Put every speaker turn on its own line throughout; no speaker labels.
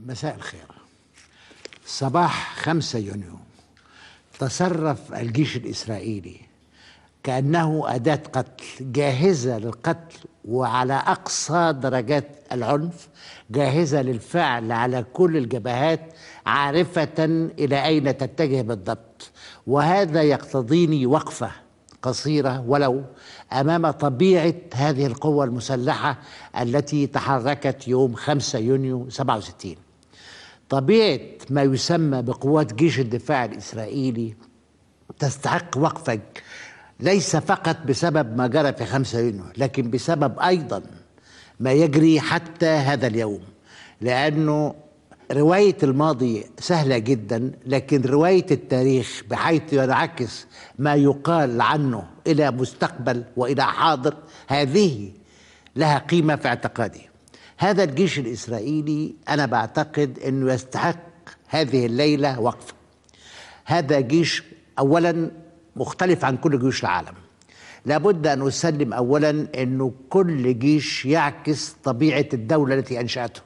مساء الخير صباح 5 يونيو تصرف الجيش الإسرائيلي كأنه أداة قتل جاهزة للقتل وعلى أقصى درجات العنف جاهزة للفعل على كل الجبهات عارفة إلى أين تتجه بالضبط وهذا يقتضيني وقفة قصيرة ولو أمام طبيعة هذه القوة المسلحة التي تحركت يوم 5 يونيو 67 طبيعه ما يسمى بقوات جيش الدفاع الاسرائيلي تستحق وقفك ليس فقط بسبب ما جرى في 5 يونيو لكن بسبب ايضا ما يجري حتى هذا اليوم لانه روايه الماضي سهله جدا لكن روايه التاريخ بحيث ينعكس ما يقال عنه الى مستقبل والى حاضر هذه لها قيمه في اعتقادي هذا الجيش الإسرائيلي أنا بعتقد أنه يستحق هذه الليلة وقفة هذا جيش أولا مختلف عن كل جيوش العالم لابد أن أسلم أولا أنه كل جيش يعكس طبيعة الدولة التي أنشأته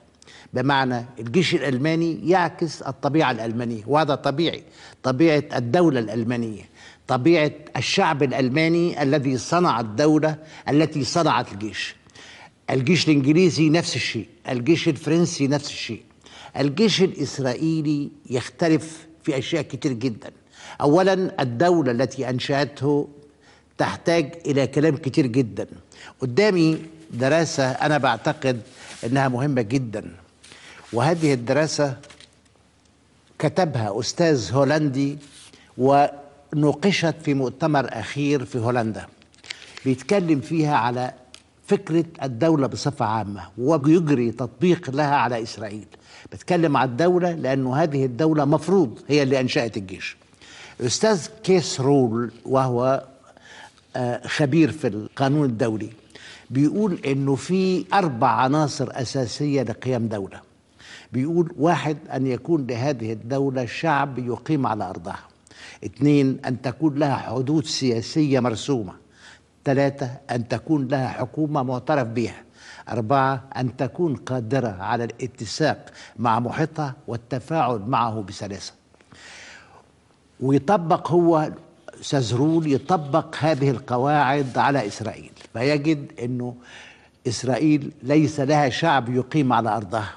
بمعنى الجيش الألماني يعكس الطبيعة الألمانية وهذا طبيعي طبيعة الدولة الألمانية طبيعة الشعب الألماني الذي صنع الدولة التي صنعت الجيش الجيش الانجليزي نفس الشيء الجيش الفرنسي نفس الشيء الجيش الاسرائيلي يختلف في اشياء كتير جدا اولا الدوله التي انشاته تحتاج الى كلام كتير جدا قدامي دراسه انا بعتقد انها مهمه جدا وهذه الدراسه كتبها استاذ هولندي ونوقشت في مؤتمر اخير في هولندا بيتكلم فيها على فكرة الدولة بصفة عامة ويجري تطبيق لها على إسرائيل بتكلم على الدولة لأنه هذه الدولة مفروض هي اللي أنشأت الجيش أستاذ كيس رول وهو آه، خبير في القانون الدولي بيقول انه في اربع عناصر اساسيه لقيام دوله بيقول واحد ان يكون لهذه الدوله شعب يقيم على ارضها اثنين ان تكون لها حدود سياسيه مرسومه ثلاثة أن تكون لها حكومة معترف بها أربعة أن تكون قادرة على الاتساق مع محيطها والتفاعل معه بسلاسة ويطبق هو سازرول يطبق هذه القواعد على إسرائيل فيجد أنه إسرائيل ليس لها شعب يقيم على أرضها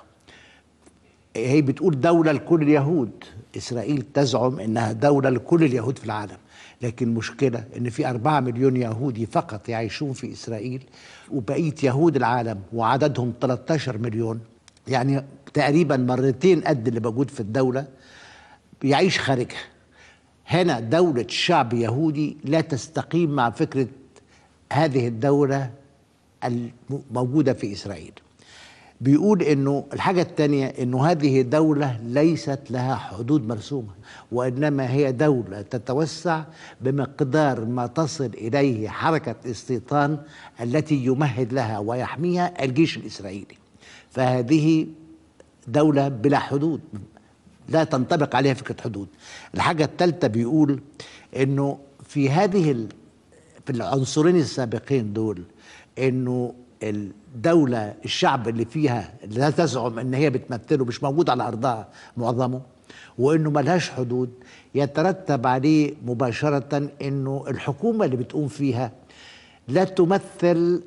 هي بتقول دولة لكل اليهود إسرائيل تزعم أنها دولة لكل اليهود في العالم لكن مشكلة إن في أربعة مليون يهودي فقط يعيشون في إسرائيل وبقية يهود العالم وعددهم 13 مليون يعني تقريبا مرتين قد اللي موجود في الدولة بيعيش خارجها هنا دولة شعب يهودي لا تستقيم مع فكرة هذه الدولة الموجودة في إسرائيل بيقول انه الحاجة التانية انه هذه دولة ليست لها حدود مرسومة وانما هي دولة تتوسع بمقدار ما تصل اليه حركة استيطان التي يمهد لها ويحميها الجيش الاسرائيلي فهذه دولة بلا حدود لا تنطبق عليها فكرة حدود الحاجة الثالثة بيقول انه في هذه في العنصرين السابقين دول انه الدولة الشعب اللي فيها لا تزعم ان هي بتمثله مش موجود على ارضها معظمه وانه ملهاش حدود يترتب عليه مباشرة انه الحكومة اللي بتقوم فيها لا تمثل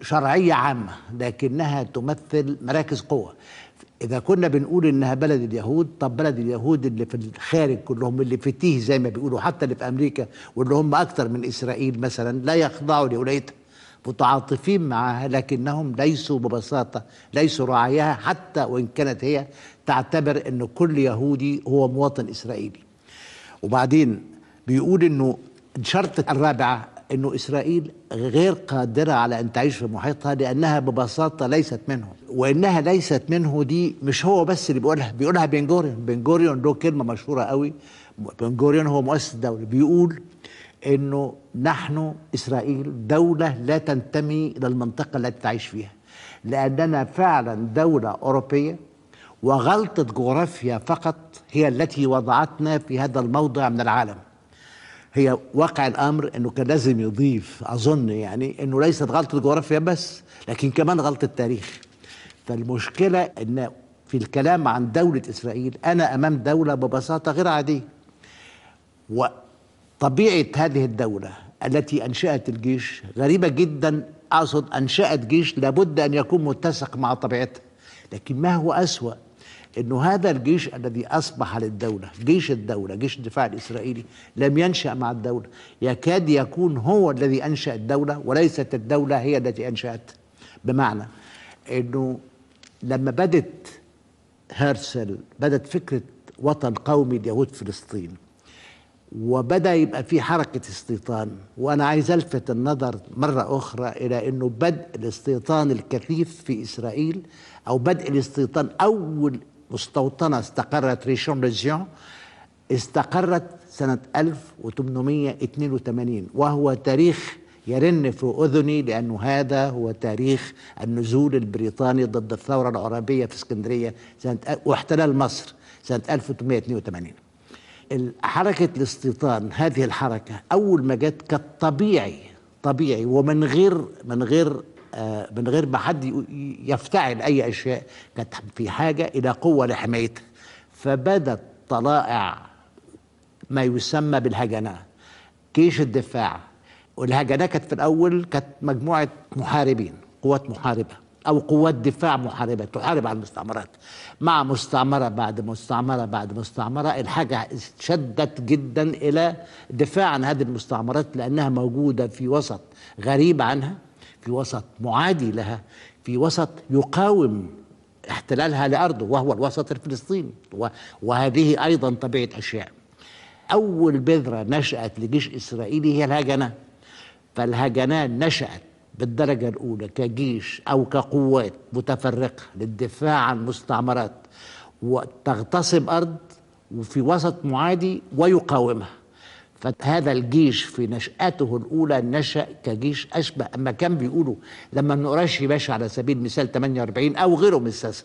شرعية عامة لكنها تمثل مراكز قوة إذا كنا بنقول إنها بلد اليهود طب بلد اليهود اللي في الخارج كلهم اللي في تيه زي ما بيقولوا حتى اللي في أمريكا واللي هم أكتر من إسرائيل مثلا لا يخضعوا لولايتها متعاطفين معها لكنهم ليسوا ببساطة ليسوا رعاياها حتى وإن كانت هي تعتبر أن كل يهودي هو مواطن إسرائيلي وبعدين بيقول أنه الشرط الرابعة أنه إسرائيل غير قادرة على أن تعيش في محيطها لأنها ببساطة ليست منه وإنها ليست منه دي مش هو بس اللي بيقولها بيقولها بنجوريون بنجوريون له كلمة مشهورة قوي بنجوريون هو مؤسس الدولة بيقول انه نحن اسرائيل دوله لا تنتمي الى المنطقه التي تعيش فيها لاننا فعلا دوله اوروبيه وغلطه جغرافيا فقط هي التي وضعتنا في هذا الموضع من العالم هي واقع الامر انه كان لازم يضيف اظن يعني انه ليست غلطه جغرافيا بس لكن كمان غلطه تاريخ فالمشكله ان في الكلام عن دوله اسرائيل انا امام دوله ببساطه غير عاديه طبيعه هذه الدوله التي انشات الجيش غريبه جدا اقصد انشات جيش لابد ان يكون متسق مع طبيعتها لكن ما هو اسوا انه هذا الجيش الذي اصبح للدوله جيش الدوله جيش الدفاع الاسرائيلي لم ينشا مع الدوله يكاد يكون هو الذي انشا الدوله وليست الدوله هي التي انشات بمعنى انه لما بدت هرسل بدت فكره وطن قومي ليهود فلسطين وبدا يبقى في حركه استيطان وانا عايز الفت النظر مره اخرى الى انه بدء الاستيطان الكثيف في اسرائيل او بدء الاستيطان اول مستوطنه استقرت ريشون ريزيون استقرت سنه 1882 وهو تاريخ يرن في اذني لانه هذا هو تاريخ النزول البريطاني ضد الثوره العربيه في اسكندريه سنه واحتلال مصر سنه 1882 حركة الاستيطان هذه الحركة أول ما جت كانت طبيعي طبيعي ومن غير من غير آه، من غير ما حد يفتعل أي أشياء كانت في حاجة إلى قوة لحمايتها فبدت طلائع ما يسمى بالهجنة جيش الدفاع والهجنة كانت في الأول كانت مجموعة محاربين قوات محاربة أو قوات دفاع محاربة تحارب على المستعمرات مع مستعمرة بعد مستعمرة بعد مستعمرة الحاجة شدت جدا إلى دفاع عن هذه المستعمرات لأنها موجودة في وسط غريب عنها في وسط معادي لها في وسط يقاوم احتلالها لأرضه وهو الوسط الفلسطيني وهذه أيضا طبيعة أشياء أول بذرة نشأت لجيش إسرائيلي هي الهجنة فالهجنة نشأت بالدرجة الأولى كجيش أو كقوات متفرقة للدفاع عن مستعمرات وتغتصب أرض وفي وسط معادي ويقاومها فهذا الجيش في نشأته الأولى نشأ كجيش أشبه أما كان بيقولوا لما نقرشي باشا على سبيل المثال 48 أو غيره من الساسة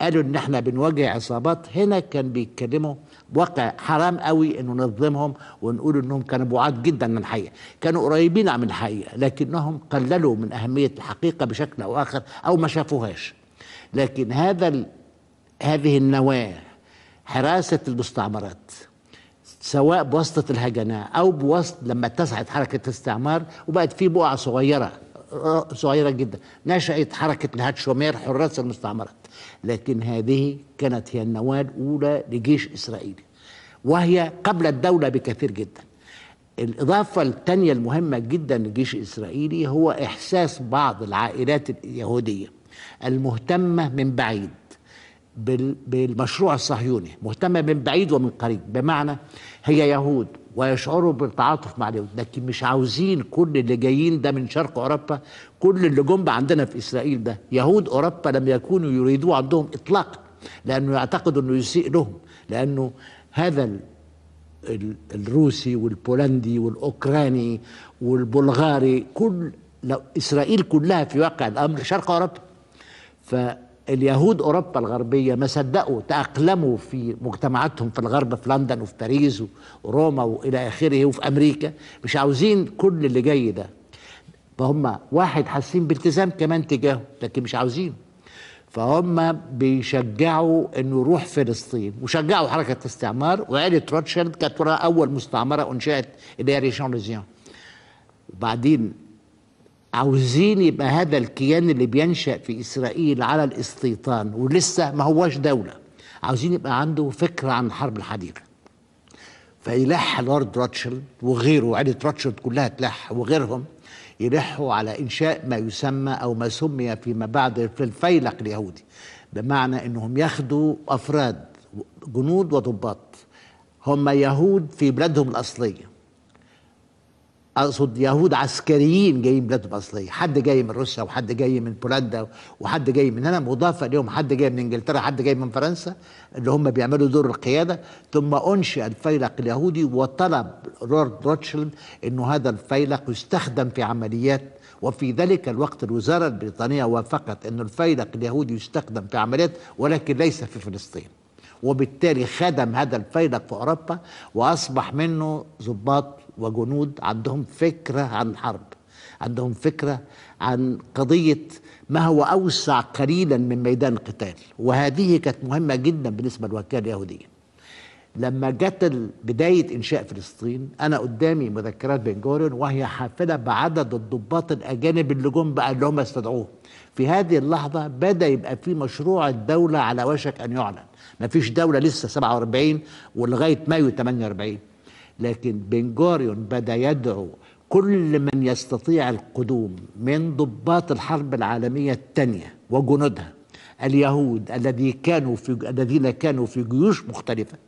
قالوا إن إحنا بنواجه عصابات هنا كان بيتكلموا واقع حرام قوي انه نظلمهم ونقول انهم كانوا بعاد جدا من الحقيقه كانوا قريبين من الحقيقه لكنهم قللوا من اهميه الحقيقه بشكل او اخر او ما شافوهاش لكن هذا هذه النواه حراسه المستعمرات سواء بواسطه الهجنه او بواسطه لما اتسعت حركه الاستعمار وبقت في بقع صغيره آه، صغيرة جدا نشأت حركة نهاد شومير حراس المستعمرات لكن هذه كانت هي النواة الأولى لجيش إسرائيلي وهي قبل الدولة بكثير جدا الإضافة الثانية المهمة جدا للجيش الإسرائيلي هو إحساس بعض العائلات اليهودية المهتمة من بعيد بالمشروع الصهيوني مهتمة من بعيد ومن قريب بمعنى هي يهود ويشعروا بالتعاطف مع اليهود لكن مش عاوزين كل اللي جايين ده من شرق أوروبا كل اللي جم عندنا في إسرائيل ده يهود أوروبا لم يكونوا يريدوه عندهم إطلاقا لأنه يعتقدوا أنه يسيء لهم لأنه هذا الروسي والبولندي والأوكراني والبلغاري كل لو إسرائيل كلها في واقع الأمر شرق أوروبا ف اليهود اوروبا الغربيه ما صدقوا تاقلموا في مجتمعاتهم في الغرب في لندن وفي باريس وروما والى اخره وفي امريكا مش عاوزين كل اللي جاي ده فهم واحد حاسين بالتزام كمان تجاهه لكن مش عاوزينه فهم بيشجعوا انه يروح فلسطين وشجعوا حركه الاستعمار وعائله روتشيلد كانت وراها اول مستعمره انشات اللي هي ريشان ليزيان وبعدين عاوزين يبقى هذا الكيان اللي بينشأ في إسرائيل على الاستيطان ولسه ما هواش دولة عاوزين يبقى عنده فكرة عن الحرب الحديثة فيلح لورد راتشلد وغيره عيلة راتشلد كلها تلح وغيرهم يلحوا على إنشاء ما يسمى أو ما سمي فيما بعد في الفيلق اليهودي بمعنى أنهم ياخدوا أفراد جنود وضباط هم يهود في بلادهم الأصلية اقصد يهود عسكريين جايين بلادهم الاصليه، حد جاي من روسيا وحد جاي من بولندا وحد جاي من هنا مضافه اليوم حد جاي من انجلترا حد جاي من فرنسا اللي هم بيعملوا دور القياده ثم انشئ الفيلق اليهودي وطلب لورد روتشيلد انه هذا الفيلق يستخدم في عمليات وفي ذلك الوقت الوزاره البريطانيه وافقت ان الفيلق اليهودي يستخدم في عمليات ولكن ليس في فلسطين. وبالتالي خدم هذا الفيلق في اوروبا واصبح منه ضباط وجنود عندهم فكرة عن الحرب عندهم فكرة عن قضية ما هو أوسع قليلا من ميدان القتال وهذه كانت مهمة جدا بالنسبة للوكالة اليهودية لما جت بداية إنشاء فلسطين أنا قدامي مذكرات بن جوريون وهي حافلة بعدد الضباط الأجانب اللي جم بقى اللي هم استدعوه في هذه اللحظة بدأ يبقى في مشروع الدولة على وشك أن يعلن ما فيش دولة لسه 47 ولغاية مايو 48 لكن بن جوريون بدا يدعو كل من يستطيع القدوم من ضباط الحرب العالمية الثانية وجنودها اليهود الذي كانوا في الذين كانوا في جيوش مختلفة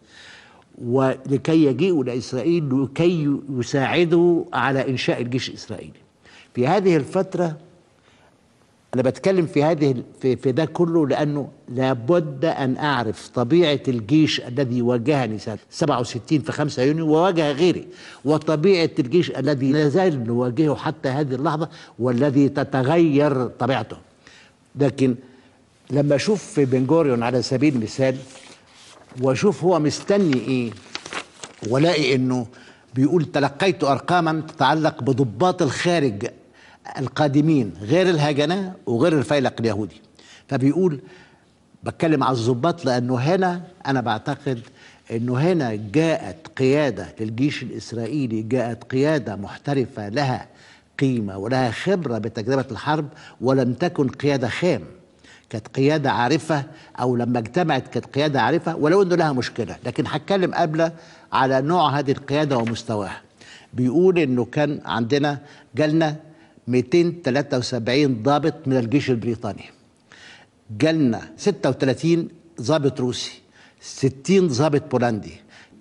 ولكي يجيئوا لإسرائيل لكي يساعدوا على إنشاء الجيش الإسرائيلي في هذه الفترة أنا بتكلم في هذه في, في ده كله لأنه لابد أن أعرف طبيعة الجيش الذي واجهني سنة 67 في 5 يونيو وواجه غيري وطبيعة الجيش الذي لا زال نواجهه حتى هذه اللحظة والذي تتغير طبيعته لكن لما أشوف في بنجوريون على سبيل المثال وأشوف هو مستني إيه والاقي إنه بيقول تلقيت أرقاما تتعلق بضباط الخارج القادمين غير الهجنة وغير الفيلق اليهودي فبيقول بتكلم على الضباط لأنه هنا أنا بعتقد أنه هنا جاءت قيادة للجيش الإسرائيلي جاءت قيادة محترفة لها قيمة ولها خبرة بتجربة الحرب ولم تكن قيادة خام كانت قيادة عارفة أو لما اجتمعت كانت قيادة عارفة ولو أنه لها مشكلة لكن هتكلم قبل على نوع هذه القيادة ومستواها بيقول أنه كان عندنا جالنا 273 ضابط من الجيش البريطاني جالنا 36 ضابط روسي 60 ضابط بولندي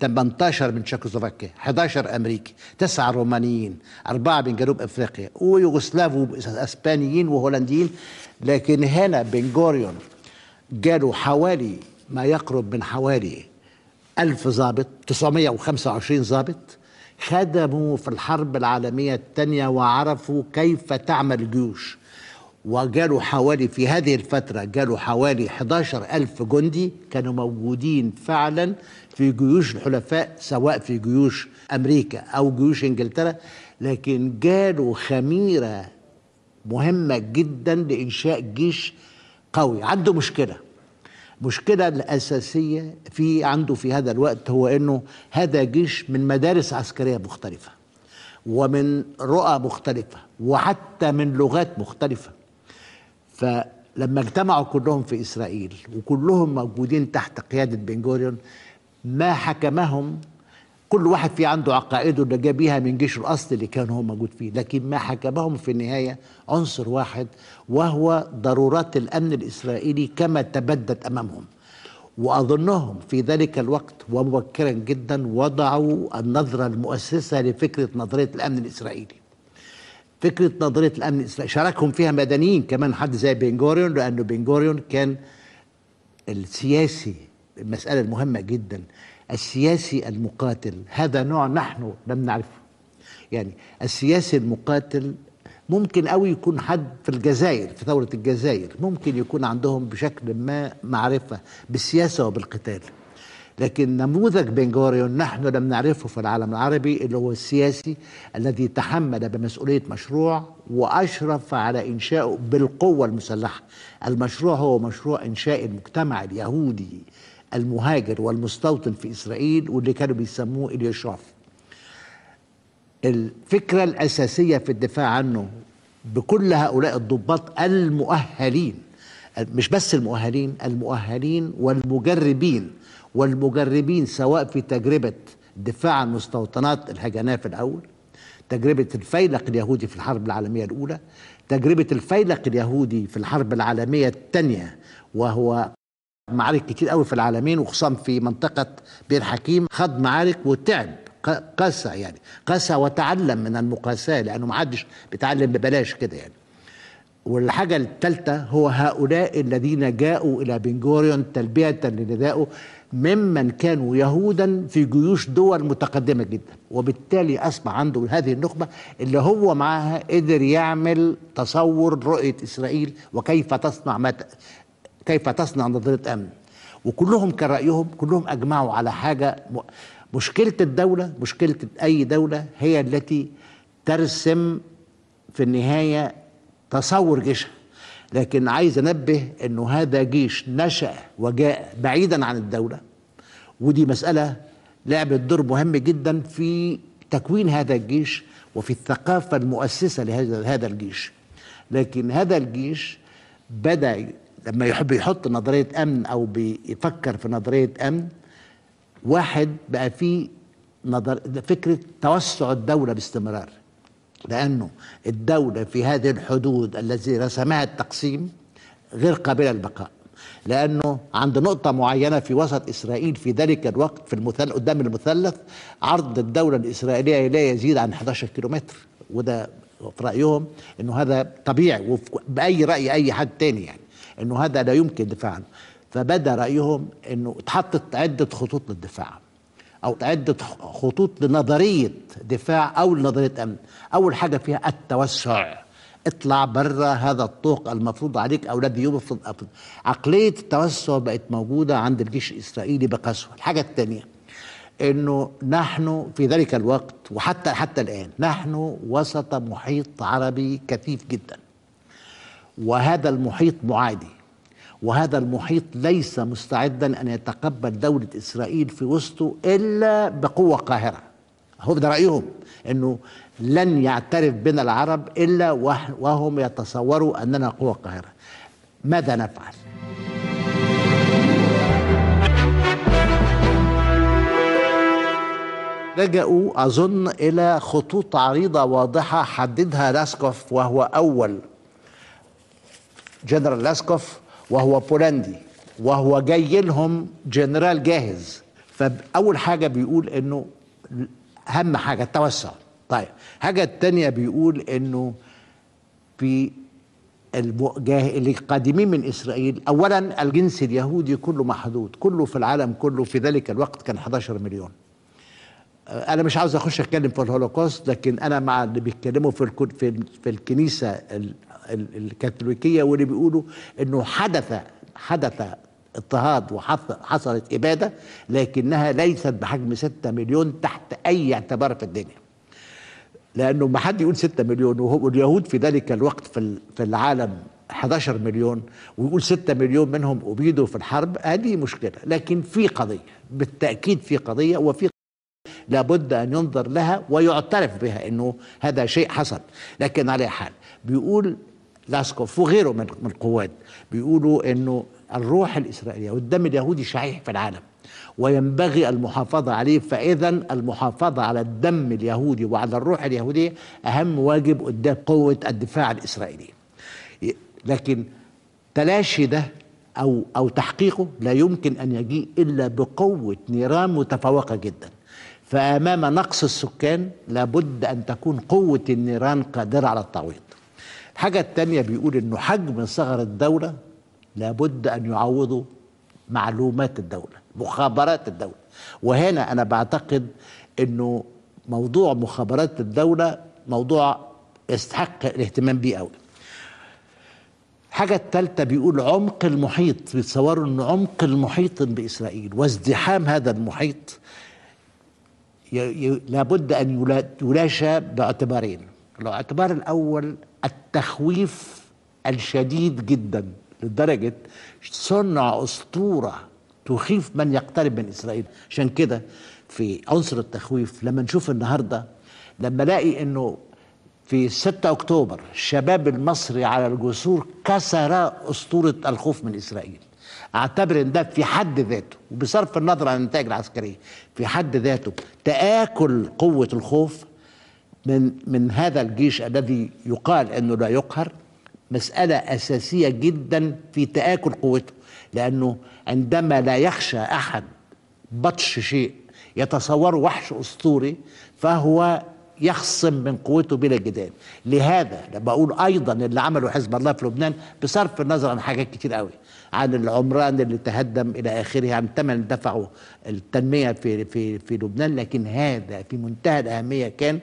18 من تشيكوسلوفاكيا 11 امريكي 9 رومانيين 4 من جنوب افريقيا ويوغوسلاف واسبانيين وهولنديين لكن هنا بن جوريون جالوا حوالي ما يقرب من حوالي 1000 ضابط 925 ضابط خدموا في الحرب العالمية الثانية وعرفوا كيف تعمل الجيوش وجالوا حوالي في هذه الفترة جالوا حوالي 11 ألف جندي كانوا موجودين فعلا في جيوش الحلفاء سواء في جيوش أمريكا أو جيوش إنجلترا لكن جالوا خميرة مهمة جدا لإنشاء جيش قوي عنده مشكلة المشكلة الأساسية في عنده في هذا الوقت هو أنه هذا جيش من مدارس عسكرية مختلفة ومن رؤى مختلفة وحتى من لغات مختلفة فلما اجتمعوا كلهم في إسرائيل وكلهم موجودين تحت قيادة بن ما حكمهم كل واحد في عنده عقائده اللي جاب بيها من جيش الاصل اللي كان هو موجود فيه لكن ما حكمهم في النهايه عنصر واحد وهو ضرورات الامن الاسرائيلي كما تبدت امامهم واظنهم في ذلك الوقت ومبكرا جدا وضعوا النظره المؤسسه لفكره نظريه الامن الاسرائيلي فكره نظريه الامن الاسرائيلي شاركهم فيها مدنيين كمان حد زي بنجوريون لانه بنجوريون كان السياسي المساله المهمه جدا السياسي المقاتل هذا نوع نحن لم نعرفه يعني السياسي المقاتل ممكن قوي يكون حد في الجزائر في ثورة الجزائر ممكن يكون عندهم بشكل ما معرفة بالسياسة وبالقتال لكن نموذج بنغوريون نحن لم نعرفه في العالم العربي اللي هو السياسي الذي تحمل بمسؤولية مشروع وأشرف على إنشائه بالقوة المسلحة المشروع هو مشروع إنشاء المجتمع اليهودي المهاجر والمستوطن في إسرائيل واللي كانوا بيسموه اليوشوف الفكرة الأساسية في الدفاع عنه بكل هؤلاء الضباط المؤهلين مش بس المؤهلين المؤهلين والمجربين والمجربين سواء في تجربة الدفاع عن مستوطنات الهجناء في الأول تجربة الفيلق اليهودي في الحرب العالمية الأولى تجربة الفيلق اليهودي في الحرب العالمية الثانية وهو معارك كتير قوي في العالمين وخصوصا في منطقة بير حكيم خد معارك وتعب قسى يعني قسى وتعلم من المقاساة لأنه ما حدش بيتعلم ببلاش كده يعني والحاجة الثالثة هو هؤلاء الذين جاءوا إلى بنجوريون تلبية لندائه ممن كانوا يهودا في جيوش دول متقدمة جدا وبالتالي أصبح عنده هذه النخبة اللي هو معها قدر يعمل تصور رؤية إسرائيل وكيف تصنع ما كيف تصنع نظريه امن وكلهم كان رايهم كلهم اجمعوا على حاجه مشكله الدوله مشكله اي دوله هي التي ترسم في النهايه تصور جيشها لكن عايز انبه انه هذا جيش نشا وجاء بعيدا عن الدوله ودي مساله لعبت دور مهم جدا في تكوين هذا الجيش وفي الثقافه المؤسسه لهذا الجيش لكن هذا الجيش بدا لما يحب يحط نظريه امن او بيفكر في نظريه امن واحد بقى في نظر فكره توسع الدوله باستمرار لانه الدوله في هذه الحدود التي رسمها التقسيم غير قابله للبقاء لانه عند نقطه معينه في وسط اسرائيل في ذلك الوقت في المثل قدام المثلث عرض الدوله الاسرائيليه لا يزيد عن 11 كيلومتر وده في رايهم انه هذا طبيعي بأي راي اي حد تاني يعني انه هذا لا يمكن الدفاع عنه فبدا رايهم انه اتحطت عده خطوط للدفاع او عده خطوط لنظريه دفاع او لنظريه امن اول حاجه فيها التوسع اطلع بره هذا الطوق المفروض عليك او الذي يفرض عقليه التوسع بقت موجوده عند الجيش الاسرائيلي بقسوه الحاجه الثانيه انه نحن في ذلك الوقت وحتى حتى الان نحن وسط محيط عربي كثيف جدا وهذا المحيط معادي وهذا المحيط ليس مستعدا ان يتقبل دوله اسرائيل في وسطه الا بقوه قاهره هو ده رايهم انه لن يعترف بنا العرب الا وهم يتصوروا اننا قوه قاهره ماذا نفعل لجأوا أظن إلى خطوط عريضة واضحة حددها لاسكوف وهو أول جنرال لاسكوف وهو بولندي وهو جاي لهم جنرال جاهز فاول حاجه بيقول انه اهم حاجه التوسع طيب حاجه الثانيه بيقول انه في القادمين من اسرائيل اولا الجنس اليهودي كله محدود كله في العالم كله في ذلك الوقت كان 11 مليون انا مش عاوز اخش اتكلم في الهولوكوست لكن انا مع اللي بيتكلموا في في في الكنيسه الكاثوليكيه واللي بيقولوا انه حدث حدث اضطهاد وحصلت اباده لكنها ليست بحجم 6 مليون تحت اي اعتبار في الدنيا. لانه ما حد يقول 6 مليون واليهود في ذلك الوقت في في العالم 11 مليون ويقول 6 مليون منهم ابيدوا في الحرب هذه مشكله لكن في قضيه بالتاكيد في قضيه وفي لابد ان ينظر لها ويعترف بها انه هذا شيء حصل لكن على حال بيقول لاسكوف وغيره من القواد بيقولوا انه الروح الاسرائيليه والدم اليهودي شحيح في العالم وينبغي المحافظه عليه فاذا المحافظه على الدم اليهودي وعلى الروح اليهوديه اهم واجب قدام قوه الدفاع الاسرائيلي لكن تلاشي ده او او تحقيقه لا يمكن ان يجيء الا بقوه نيران متفوقه جدا فامام نقص السكان لابد ان تكون قوه النيران قادره على التعويض الحاجة التانية بيقول إنه حجم ثغر الدولة لابد أن يعوضه معلومات الدولة مخابرات الدولة وهنا أنا بعتقد إنه موضوع مخابرات الدولة موضوع يستحق الاهتمام بيه قوي الحاجة التالتة بيقول عمق المحيط بيتصوروا ان عمق المحيط بإسرائيل وازدحام هذا المحيط لابد أن يلاشى باعتبارين الاعتبار الأول التخويف الشديد جدا لدرجة صنع أسطورة تخيف من يقترب من إسرائيل عشان كده في عنصر التخويف لما نشوف النهاردة لما الاقي انه في 6 اكتوبر الشباب المصري على الجسور كسر اسطوره الخوف من اسرائيل اعتبر ان ده في حد ذاته وبصرف النظر عن النتائج العسكريه في حد ذاته تاكل قوه الخوف من من هذا الجيش الذي يقال انه لا يقهر مساله اساسيه جدا في تاكل قوته لانه عندما لا يخشى احد بطش شيء يتصور وحش اسطوري فهو يخصم من قوته بلا جدال لهذا لما اقول ايضا اللي عمله حزب الله في لبنان بصرف النظر عن حاجات كتير قوي عن العمران اللي تهدم الى اخره عن ثمن دفعه التنميه في في في لبنان لكن هذا في منتهى الاهميه كان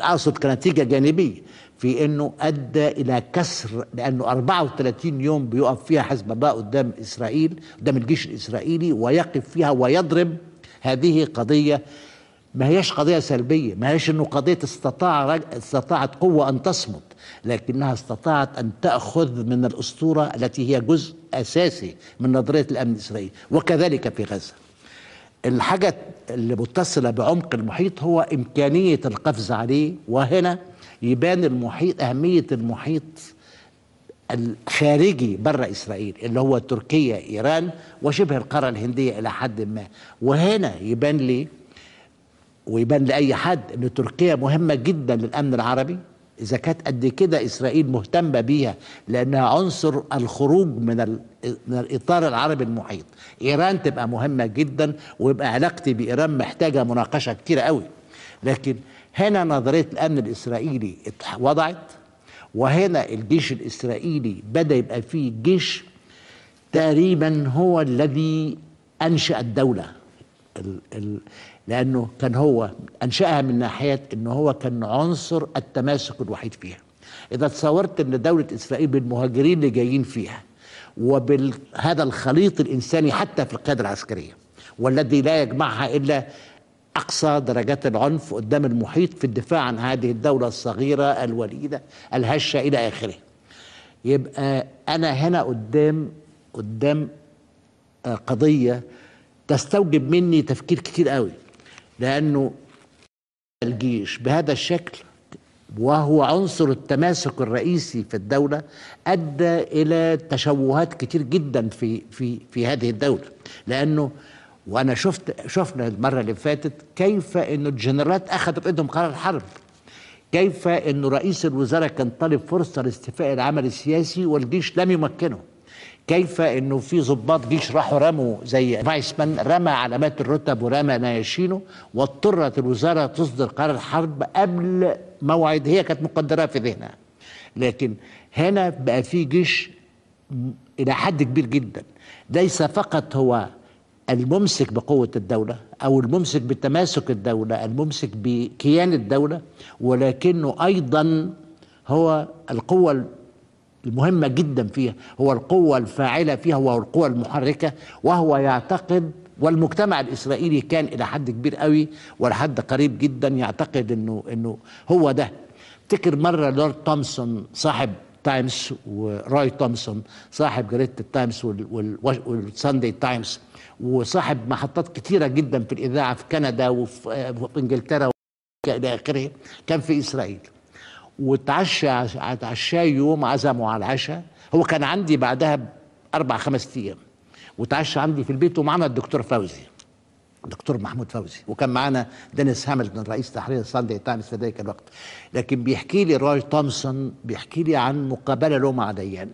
اقصد كنتيجه جانبيه في انه ادى الى كسر لانه 34 يوم بيقف فيها حزب الله قدام اسرائيل قدام الجيش الاسرائيلي ويقف فيها ويضرب هذه قضيه ما هياش قضيه سلبيه ما هياش انه قضيه استطاع استطاعت قوه ان تصمت لكنها استطاعت ان تاخذ من الاسطوره التي هي جزء اساسي من نظريه الامن الاسرائيلي وكذلك في غزه الحاجة اللي متصلة بعمق المحيط هو إمكانية القفز عليه وهنا يبان المحيط أهمية المحيط الخارجي بره إسرائيل اللي هو تركيا إيران وشبه القارة الهندية إلى حد ما وهنا يبان لي ويبان لأي حد أن تركيا مهمة جدا للأمن العربي إذا كانت قد كده إسرائيل مهتمة بيها لأنها عنصر الخروج من, من الإطار العربي المحيط ايران تبقى مهمه جدا ويبقى علاقتي بايران محتاجه مناقشه كتير قوي لكن هنا نظريه الامن الاسرائيلي وضعت وهنا الجيش الاسرائيلي بدا يبقى فيه جيش تقريبا هو الذي انشا الدوله ال ال لانه كان هو انشاها من ناحيه ان هو كان عنصر التماسك الوحيد فيها اذا تصورت ان دوله اسرائيل بالمهاجرين اللي جايين فيها وبهذا الخليط الإنساني حتى في القيادة العسكرية والذي لا يجمعها إلا أقصى درجات العنف قدام المحيط في الدفاع عن هذه الدولة الصغيرة الوليدة الهشة إلى آخره يبقى أنا هنا قدام قدام آه، قضية تستوجب مني تفكير كتير قوي لأنه الجيش بهذا الشكل وهو عنصر التماسك الرئيسي في الدوله ادى الى تشوهات كتير جدا في في في هذه الدوله لانه وانا شفت شفنا المره اللي فاتت كيف انه الجنرالات اخذوا بايدهم قرار الحرب كيف انه رئيس الوزراء كان طالب فرصه لاستيفاء العمل السياسي والجيش لم يمكنه كيف انه في ضباط جيش راحوا رموا زي فايسمان رمى علامات الرتب ورمى نياشينه واضطرت الوزاره تصدر قرار حرب قبل موعد هي كانت مقدرة في ذهنها لكن هنا بقى في جيش الى حد كبير جدا ليس فقط هو الممسك بقوة الدولة أو الممسك بتماسك الدولة الممسك بكيان الدولة ولكنه أيضا هو القوة المهمة جدا فيها هو القوة الفاعلة فيها وهو القوة المحركة وهو يعتقد والمجتمع الإسرائيلي كان إلى حد كبير قوي ولحد قريب جدا يعتقد إنه إنه هو ده افتكر مرة لورد تومسون صاحب تايمز وراي تومسون صاحب جريدة التايمز والساندي تايمز وصاحب محطات كتيرة جدا في الإذاعة في كندا وفي آه، إنجلترا إلى آخره كان في إسرائيل واتعشى اتعشاه يوم عزمه على العشاء هو كان عندي بعدها باربع خمس ايام واتعشى عندي في البيت ومعنا الدكتور فوزي الدكتور محمود فوزي وكان معانا دينيس هاملتون رئيس تحرير الساندي تايمز في ذلك الوقت لكن بيحكي لي روي تومسون بيحكي لي عن مقابله له مع ديان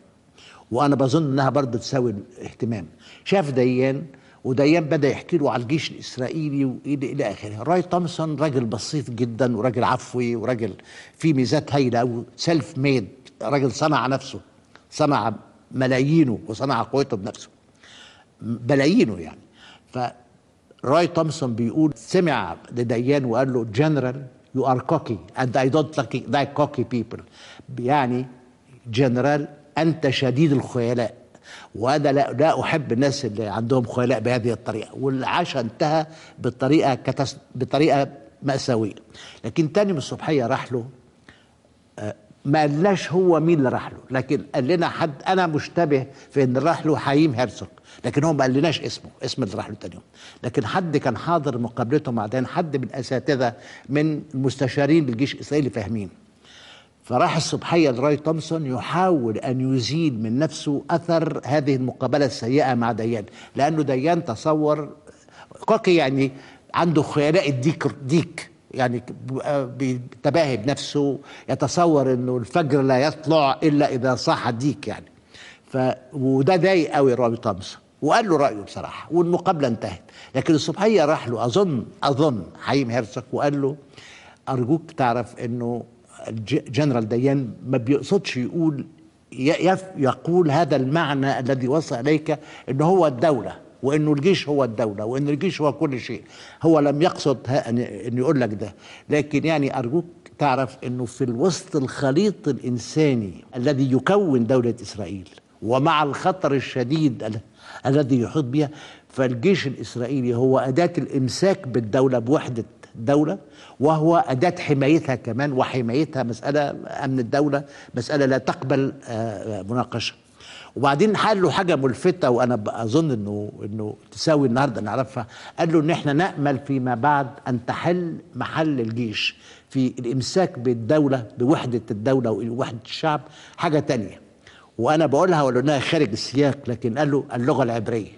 وانا بظن انها برضه تساوي الاهتمام شاف ديان وديان بدا يحكي له على الجيش الاسرائيلي والى الى اخره راي تومسون راجل بسيط جدا وراجل عفوي وراجل فيه ميزات هايله سيلف ميد راجل صنع نفسه صنع ملايينه وصنع قوته بنفسه بلايينه يعني فراي تومسون بيقول سمع لديان وقال له جنرال يو ار كوكي اند اي دونت لايك كوكي بيبل يعني جنرال انت شديد الخيلاء وأنا لا, لا أحب الناس اللي عندهم خيلاء بهذه الطريقة والعشاء انتهى بطريقة كتس... بطريقة مأساوية لكن تاني من الصبحية آه، راح له ما قالناش هو مين اللي راح له لكن قال لنا حد انا مشتبه في ان راح له حييم هرزق لكن هو ما قالناش اسمه اسم اللي راح له تاني يوم لكن حد كان حاضر مقابلته مع دين حد من اساتذه من المستشارين بالجيش الاسرائيلي فاهمين فراح الصبحية لراي تومسون يحاول أن يزيل من نفسه أثر هذه المقابلة السيئة مع ديان لأنه ديان تصور كوكي يعني عنده خيالاء الديك ديك يعني بيتباهي بنفسه يتصور انه الفجر لا يطلع الا اذا صاح ديك يعني ف وده ضايق قوي رامي طمس وقال له رايه بصراحه والمقابله انتهت لكن الصبحيه راح له اظن اظن حيم هرسك وقال له ارجوك تعرف انه الجنرال ديان ما بيقصدش يقول يقول هذا المعنى الذي وصل اليك ان هو الدوله وانه الجيش هو الدوله وان الجيش هو كل شيء هو لم يقصد ان يقول لك ده لكن يعني ارجوك تعرف انه في الوسط الخليط الانساني الذي يكون دوله اسرائيل ومع الخطر الشديد الذي يحيط بها فالجيش الاسرائيلي هو اداه الامساك بالدوله بوحده دولة وهو أداة حمايتها كمان وحمايتها مسألة أمن الدولة مسألة لا تقبل آه، مناقشة وبعدين قال له حاجه ملفته وانا اظن انه انه تساوي النهارده نعرفها قال له ان احنا نامل فيما بعد ان تحل محل الجيش في الامساك بالدوله بوحده الدوله ووحده الشعب حاجه تانية وانا بقولها ولانها خارج السياق لكن قال له اللغه العبريه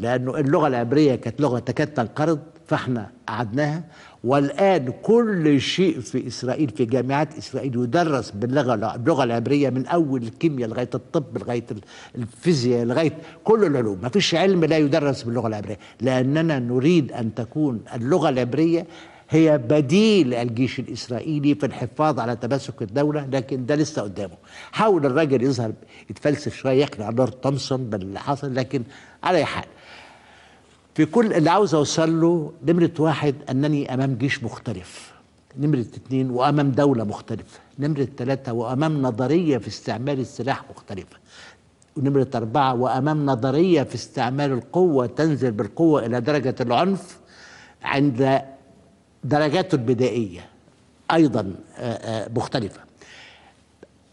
لانه اللغه العبريه كانت لغه تكاد تنقرض فاحنا قعدناها والان كل شيء في اسرائيل في جامعات اسرائيل يدرس باللغه اللغه العبريه من اول الكيمياء لغايه الطب لغايه الفيزياء لغايه كل العلوم ما فيش علم لا يدرس باللغه العبريه لاننا نريد ان تكون اللغه العبريه هي بديل الجيش الإسرائيلي في الحفاظ على تماسك الدولة لكن ده لسه قدامه حاول الراجل يظهر يتفلسف شوية يقنع لورد تومسون باللي حصل لكن على حال في كل اللي عاوز اوصل له نمرة واحد انني امام جيش مختلف نمرة اتنين وامام دولة مختلفة نمرة ثلاثة وامام نظرية في استعمال السلاح مختلفة ونمرة أربعة وأمام نظرية في استعمال القوة تنزل بالقوة إلى درجة العنف عند درجاته البدائية أيضا آه، آه، مختلفة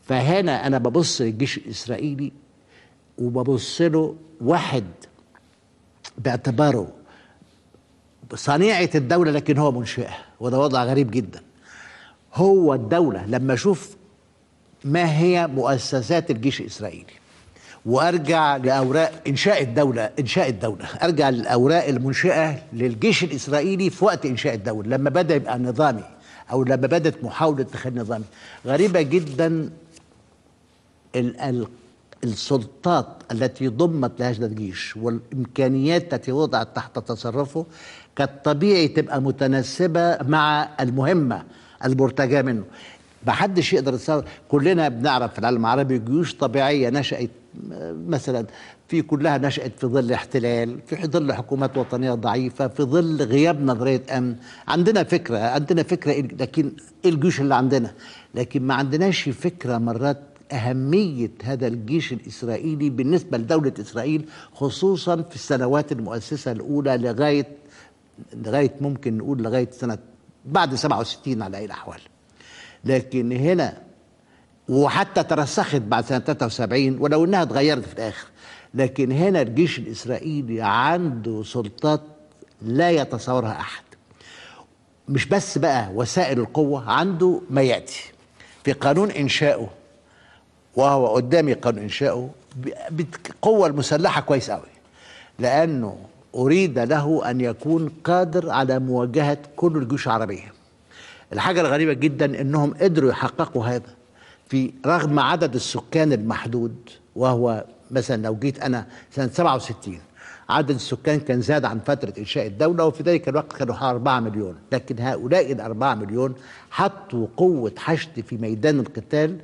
فهنا أنا ببص للجيش الإسرائيلي وببص له واحد باعتباره صنيعة الدولة لكن هو منشئها وده وضع غريب جدا هو الدولة لما أشوف ما هي مؤسسات الجيش الإسرائيلي وارجع لاوراق انشاء الدوله انشاء الدوله ارجع للاوراق المنشئه للجيش الاسرائيلي في وقت انشاء الدوله لما بدا يبقى نظامي او لما بدات محاوله اتخاذ نظامي غريبه جدا السلطات التي ضمت لهجنة الجيش والامكانيات التي وضعت تحت تصرفه كانت طبيعي تبقى متناسبه مع المهمه المرتجاه منه ما حدش يقدر يتصور كلنا بنعرف في العالم العربي جيوش طبيعيه نشات مثلا في كلها نشأت في ظل احتلال في ظل حكومات وطنية ضعيفة في ظل غياب نظرية أمن عندنا فكرة عندنا فكرة لكن الجيوش اللي عندنا لكن ما عندناش فكرة مرات أهمية هذا الجيش الإسرائيلي بالنسبة لدولة إسرائيل خصوصا في السنوات المؤسسة الأولى لغاية لغاية ممكن نقول لغاية سنة بعد 67 على أي الأحوال لكن هنا وحتى ترسخت بعد سنة 73 ولو أنها اتغيرت في الآخر لكن هنا الجيش الإسرائيلي عنده سلطات لا يتصورها أحد مش بس بقى وسائل القوة عنده ما يأتي في قانون إنشائه وهو قدامي قانون انشائه بالقوه المسلحه كويس قوي لانه اريد له ان يكون قادر على مواجهه كل الجيوش العربيه الحاجه الغريبه جدا انهم قدروا يحققوا هذا في رغم عدد السكان المحدود وهو مثلا لو جيت انا سنه 67 عدد السكان كان زاد عن فترة إنشاء الدولة وفي ذلك الوقت كانوا حوالي 4 مليون لكن هؤلاء الأربعة مليون حطوا قوة حشد في ميدان القتال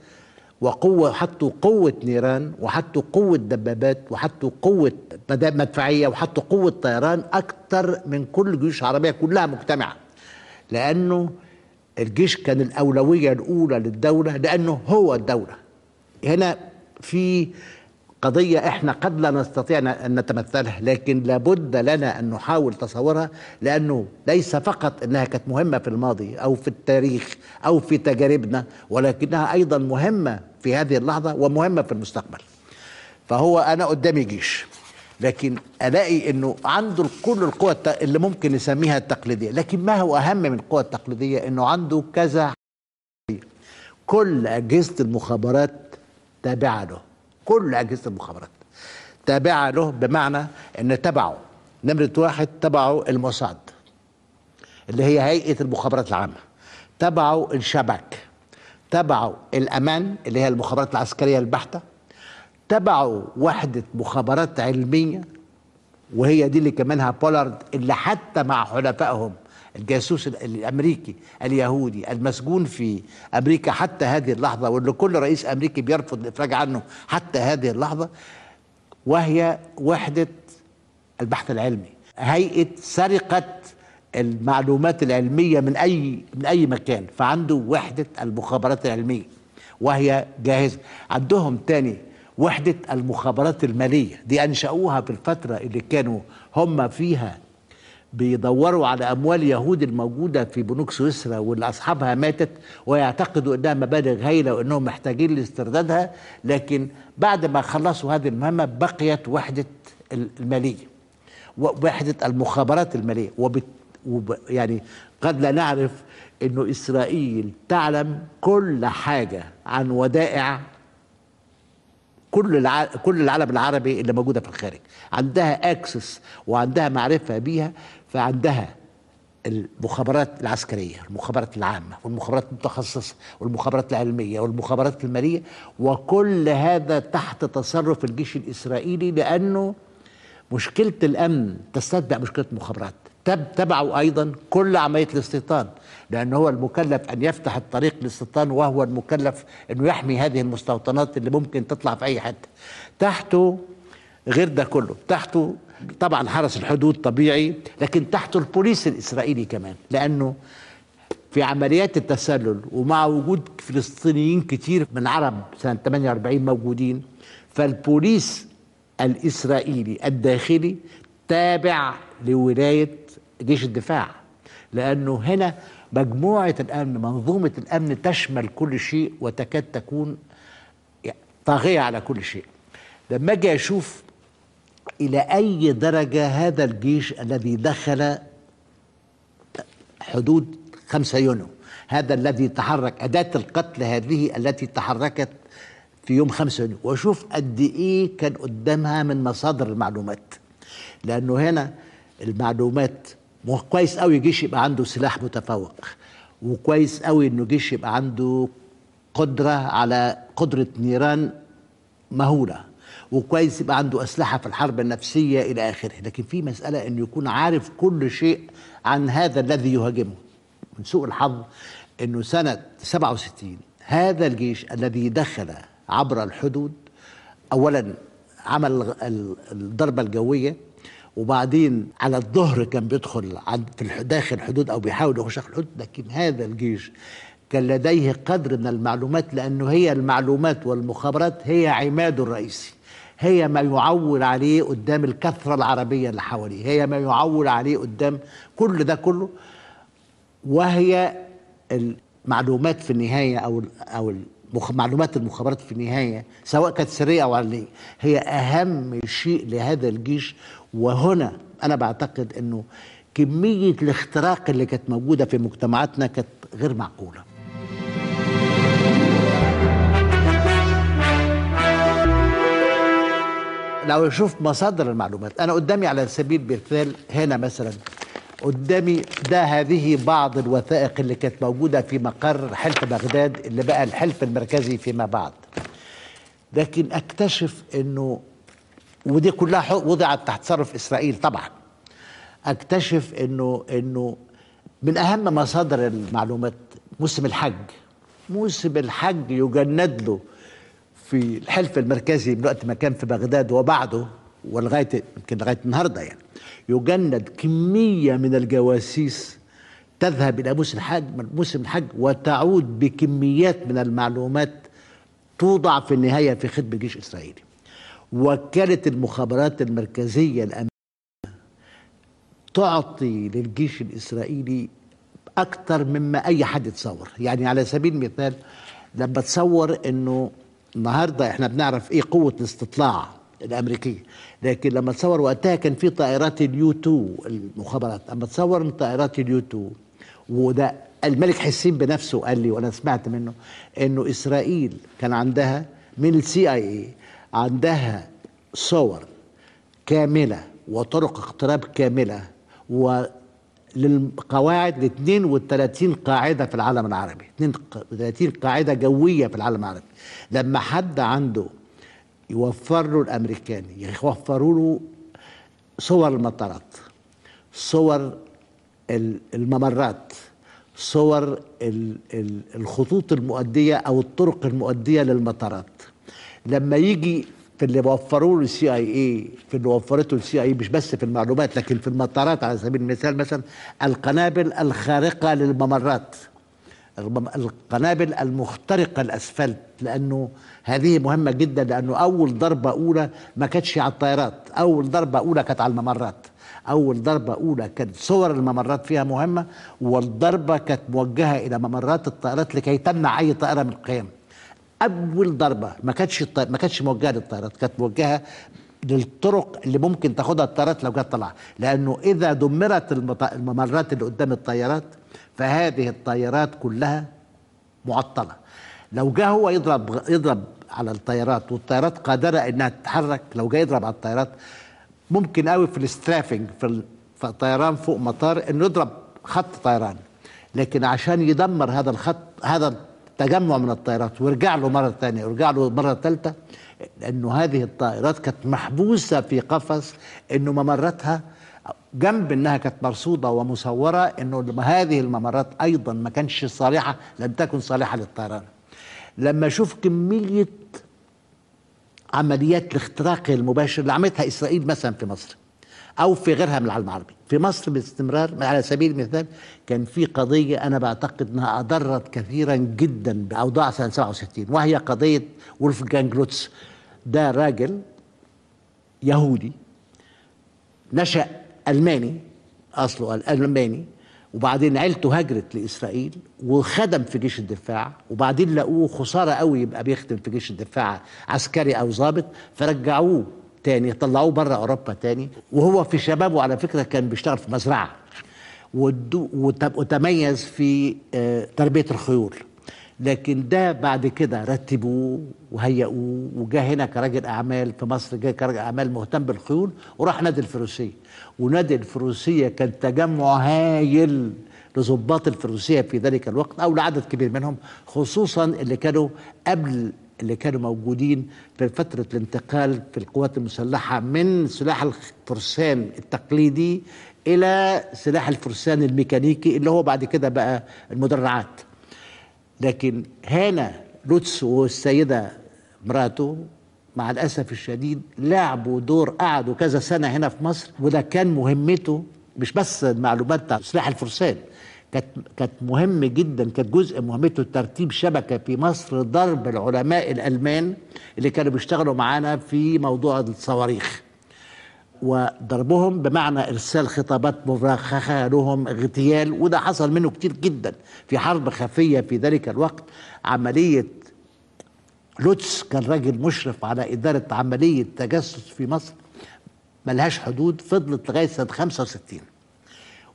وقوة حتى قوة نيران وحطوا قوة دبابات وحطوا قوة مدفعية وحطوا قوة طيران أكثر من كل الجيوش العربية كلها مجتمعة لأنه الجيش كان الأولوية الأولى للدولة لأنه هو الدولة هنا في قضية احنا قد لا نستطيع أن نتمثلها لكن لابد لنا أن نحاول تصورها لأنه ليس فقط أنها كانت مهمة في الماضي أو في التاريخ أو في تجاربنا ولكنها أيضا مهمة في هذه اللحظه ومهمه في المستقبل فهو انا قدامي جيش لكن الاقي انه عنده كل القوى اللي ممكن نسميها التقليديه لكن ما هو اهم من القوى التقليديه انه عنده كذا كل اجهزه المخابرات تابعه له كل اجهزه المخابرات تابعه له بمعنى ان تبعه نمره واحد تبعه الموساد اللي هي هيئه المخابرات العامه تبعه الشبك تبعوا الأمان اللي هي المخابرات العسكرية البحتة تبعوا وحدة مخابرات علمية وهي دي اللي كمانها بولارد اللي حتى مع حلفائهم الجاسوس الامريكي اليهودي المسجون في امريكا حتى هذه اللحظه واللي كل رئيس امريكي بيرفض الافراج عنه حتى هذه اللحظه وهي وحده البحث العلمي هيئه سرقه المعلومات العلميه من اي من اي مكان فعنده وحده المخابرات العلميه وهي جاهزه عندهم تاني وحده المخابرات الماليه دي انشاوها في الفتره اللي كانوا هم فيها بيدوروا على اموال يهود الموجوده في بنوك سويسرا واللي اصحابها ماتت ويعتقدوا انها مبالغ هائله وانهم محتاجين لاستردادها لكن بعد ما خلصوا هذه المهمه بقيت وحده الماليه وحده المخابرات الماليه وبالتالي وب يعني قد لا نعرف انه اسرائيل تعلم كل حاجه عن ودائع كل الع... كل العالم العربي اللي موجوده في الخارج عندها اكسس وعندها معرفه بيها فعندها المخابرات العسكريه المخابرات العامه والمخابرات المتخصصه والمخابرات العلميه والمخابرات الماليه وكل هذا تحت تصرف الجيش الاسرائيلي لانه مشكله الامن تستتبع مشكله المخابرات تبعوا أيضا كل عملية الاستيطان لأن هو المكلف أن يفتح الطريق للاستيطان وهو المكلف أنه يحمي هذه المستوطنات اللي ممكن تطلع في أي حتة تحته غير ده كله تحته طبعا حرس الحدود طبيعي لكن تحته البوليس الإسرائيلي كمان لأنه في عمليات التسلل ومع وجود فلسطينيين كتير من عرب سنة 48 موجودين فالبوليس الإسرائيلي الداخلي تابع لولاية جيش الدفاع لأنه هنا مجموعة الأمن منظومة الأمن تشمل كل شيء وتكاد تكون طاغية على كل شيء لما أجي أشوف إلى أي درجة هذا الجيش الذي دخل حدود 5 يونيو هذا الذي تحرك أداة القتل هذه التي تحركت في يوم 5 يونيو وأشوف قد إيه كان قدامها من مصادر المعلومات لأنه هنا المعلومات كويس قوي جيش يبقى عنده سلاح متفوق وكويس قوي انه جيش يبقى عنده قدره على قدره نيران مهوله وكويس يبقى عنده اسلحه في الحرب النفسيه الى اخره لكن في مساله انه يكون عارف كل شيء عن هذا الذي يهاجمه من سوء الحظ انه سنه 67 هذا الجيش الذي دخل عبر الحدود اولا عمل الضربه الجويه وبعدين على الظهر كان بيدخل في داخل الحدود او بيحاول يخش داخل الحدود لكن هذا الجيش كان لديه قدر من المعلومات لانه هي المعلومات والمخابرات هي عماده الرئيسي هي ما يعول عليه قدام الكثره العربيه اللي حواليه هي ما يعول عليه قدام كل ده كله وهي المعلومات في النهايه او او معلومات المخابرات في النهايه سواء كانت سريه او علنيه هي اهم شيء لهذا الجيش وهنا انا بعتقد انه كميه الاختراق اللي كانت موجوده في مجتمعاتنا كانت غير معقوله لو اشوف مصادر المعلومات انا قدامي على سبيل المثال هنا مثلا قدامي ده هذه بعض الوثائق اللي كانت موجوده في مقر حلف بغداد اللي بقى الحلف المركزي فيما بعد لكن اكتشف انه ودي كلها وضعت تحت تصرف اسرائيل طبعا اكتشف انه انه من اهم مصادر المعلومات موسم الحج موسم الحج يجند له في الحلف المركزي من وقت ما كان في بغداد وبعده ولغايه يمكن لغايه النهارده يعني يجند كميه من الجواسيس تذهب الى موسم الحج موسم الحج وتعود بكميات من المعلومات توضع في النهايه في خدمه جيش اسرائيلي وكالة المخابرات المركزية الأمريكية تعطي للجيش الإسرائيلي أكثر مما أي حد يتصور يعني على سبيل المثال لما تصور أنه النهاردة إحنا بنعرف إيه قوة الاستطلاع الأمريكية لكن لما تصور وقتها كان في طائرات اليو 2 المخابرات أما تصور أن طائرات اليو 2 وده الملك حسين بنفسه قال لي وأنا سمعت منه أنه إسرائيل كان عندها من السي اي اي عندها صور كاملة وطرق اقتراب كاملة وللقواعد ل 32 قاعدة في العالم العربي 32 قاعدة جوية في العالم العربي لما حد عنده يوفر له الأمريكان يوفروا له صور المطارات صور الممرات صور الخطوط المؤدية أو الطرق المؤدية للمطارات لما يجي في اللي وفروه للسي اي اي في اللي وفرته السي اي إيه، مش بس في المعلومات لكن في المطارات على سبيل المثال مثلا القنابل الخارقه للممرات القنابل المخترقه الاسفلت لانه هذه مهمه جدا لانه اول ضربه اولى ما كانتش على الطيارات اول ضربه اولى كانت على الممرات اول ضربه اولى كانت صور الممرات فيها مهمه والضربه كانت موجهه الى ممرات الطائرات لكي تمنع اي طائره من القيام اول ضربه ما كانتش الطير ما كانتش موجهه للطائرات كانت موجهه للطرق اللي ممكن تاخدها الطائرات لو جت طالعه لانه اذا دمرت الممرات اللي قدام الطيارات فهذه الطيارات كلها معطله لو جه هو يضرب يضرب على الطيارات والطيارات قادره انها تتحرك لو جاي يضرب على الطيارات ممكن قوي في السترافنج في الطيران فوق مطار انه يضرب خط طيران لكن عشان يدمر هذا الخط هذا تجمع من الطائرات ورجع له مره ثانيه ورجع له مره ثالثه لانه هذه الطائرات كانت محبوسه في قفص انه ممراتها جنب انها كانت مرصوده ومصوره انه هذه الممرات ايضا ما كانش صالحه لم تكن صالحه للطيران لما اشوف كميه عمليات الاختراق المباشر اللي عملتها اسرائيل مثلا في مصر او في غيرها من العالم العربي في مصر باستمرار على سبيل المثال كان في قضيه انا بعتقد انها اضرت كثيرا جدا باوضاع سنه 67 وهي قضيه ولف لوتس ده راجل يهودي نشا الماني اصله الالماني وبعدين عيلته هاجرت لاسرائيل وخدم في جيش الدفاع وبعدين لقوه خساره قوي يبقى بيخدم في جيش الدفاع عسكري او ضابط فرجعوه تاني طلعوه بره اوروبا تاني وهو في شبابه على فكره كان بيشتغل في مزرعه وتميز في آه، تربيه الخيول لكن ده بعد كده رتبوه وهيئوه وجا هنا كراجل اعمال في مصر جاء كراجل اعمال مهتم بالخيول وراح نادي الفروسيه ونادي الفروسيه كان تجمع هايل لظباط الفروسيه في ذلك الوقت او لعدد كبير منهم خصوصا اللي كانوا قبل اللي كانوا موجودين في فترة الانتقال في القوات المسلحة من سلاح الفرسان التقليدي إلى سلاح الفرسان الميكانيكي اللي هو بعد كده بقى المدرعات لكن هنا لوتس والسيدة مراته مع الأسف الشديد لعبوا دور قعدوا كذا سنة هنا في مصر وده كان مهمته مش بس المعلومات بتاع سلاح الفرسان كانت كانت مهم جدا كانت جزء مهمته ترتيب شبكه في مصر ضرب العلماء الالمان اللي كانوا بيشتغلوا معانا في موضوع الصواريخ وضربهم بمعنى ارسال خطابات مرخخه لهم اغتيال وده حصل منه كتير جدا في حرب خفيه في ذلك الوقت عمليه لوتس كان راجل مشرف على اداره عمليه تجسس في مصر ملهاش حدود فضلت لغايه سنه 65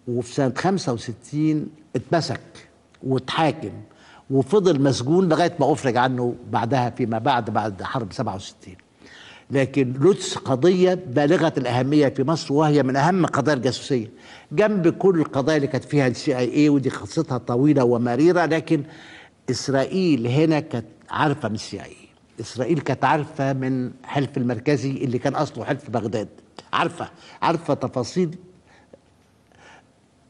وفي سنة 65 اتمسك واتحاكم وفضل مسجون لغاية ما أفرج عنه بعدها فيما بعد بعد حرب 67 لكن لوتس قضية بالغة الأهمية في مصر وهي من أهم قضايا الجاسوسية جنب كل القضايا اللي كانت فيها السي اي اي ودي قصتها طويلة ومريرة لكن إسرائيل هنا كانت عارفة من السي اي إيه. إسرائيل كانت عارفة من حلف المركزي اللي كان أصله حلف بغداد عارفة عارفة تفاصيل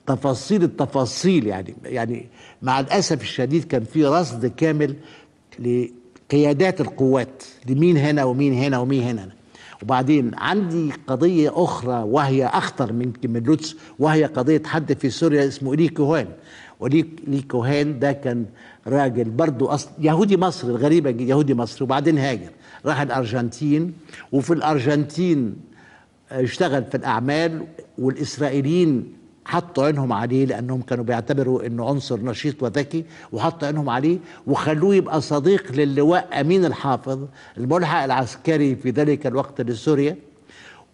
تفاصيل التفاصيل يعني يعني مع الاسف الشديد كان في رصد كامل لقيادات القوات لمين هنا ومين هنا ومين هنا وبعدين عندي قضيه اخرى وهي اخطر من من لوتس وهي قضيه حد في سوريا اسمه لي كوهان ولي كوهان ده كان راجل برضه اصل يهودي مصري غريبه يهودي مصري وبعدين هاجر راح الارجنتين وفي الارجنتين اشتغل في الاعمال والاسرائيليين حطوا عينهم عليه لانهم كانوا بيعتبروا انه عنصر نشيط وذكي وحطوا عينهم عليه وخلوه يبقى صديق للواء امين الحافظ الملحق العسكري في ذلك الوقت لسوريا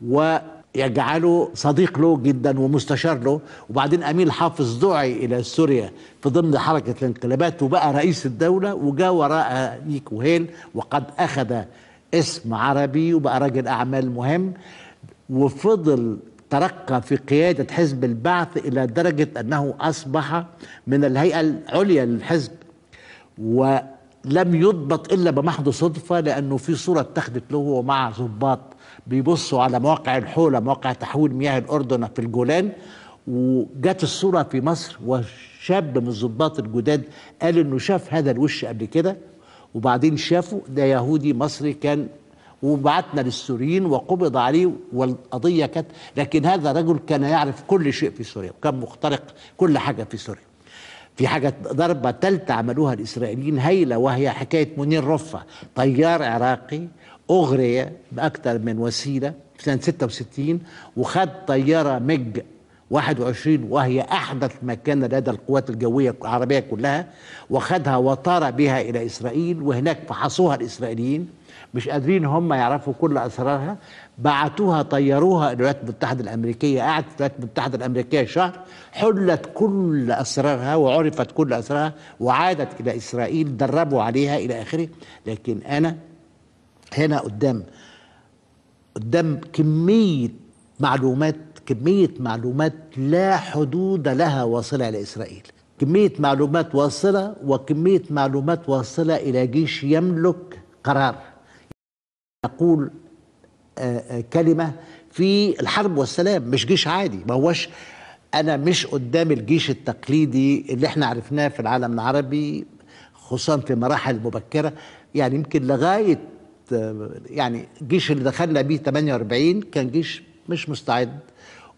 ويجعله صديق له جدا ومستشار له وبعدين امين الحافظ دعي الى سوريا في ضمن حركه الانقلابات وبقى رئيس الدوله وجاء وراء نيكو وهيل وقد اخذ اسم عربي وبقى راجل اعمال مهم وفضل ترقى في قيادة حزب البعث إلى درجة أنه أصبح من الهيئة العليا للحزب ولم يضبط إلا بمحض صدفة لأنه في صورة اتخذت له ومع ضباط بيبصوا على مواقع الحولة مواقع تحويل مياه الأردن في الجولان وجات الصورة في مصر وشاب من الضباط الجداد قال إنه شاف هذا الوش قبل كده وبعدين شافه ده يهودي مصري كان وبعتنا للسوريين وقبض عليه والقضية كانت لكن هذا رجل كان يعرف كل شيء في سوريا وكان مخترق كل حاجة في سوريا في حاجة ضربة تالتة عملوها الإسرائيليين هايلة وهي حكاية منير رفة طيار عراقي أغري بأكثر من وسيلة في سنة 66 وخد طيارة ميج 21 وهي أحدث ما كان لدى القوات الجوية العربية كلها وخدها وطار بها إلى إسرائيل وهناك فحصوها الإسرائيليين مش قادرين هم يعرفوا كل اسرارها بعتوها طيروها الولايات المتحده الامريكيه قعدت الولايات المتحده الامريكيه شهر حلت كل اسرارها وعرفت كل اسرارها وعادت الى اسرائيل دربوا عليها الى اخره لكن انا هنا قدام قدام كميه معلومات كميه معلومات لا حدود لها واصله الى اسرائيل كميه معلومات واصله وكميه معلومات واصله الى جيش يملك قرار أقول آه، آه، كلمة في الحرب والسلام مش جيش عادي ما هوش أنا مش قدام الجيش التقليدي اللي احنا عرفناه في العالم العربي خصوصا في مراحل مبكرة يعني يمكن لغاية آه، يعني الجيش اللي دخلنا بيه 48 كان جيش مش مستعد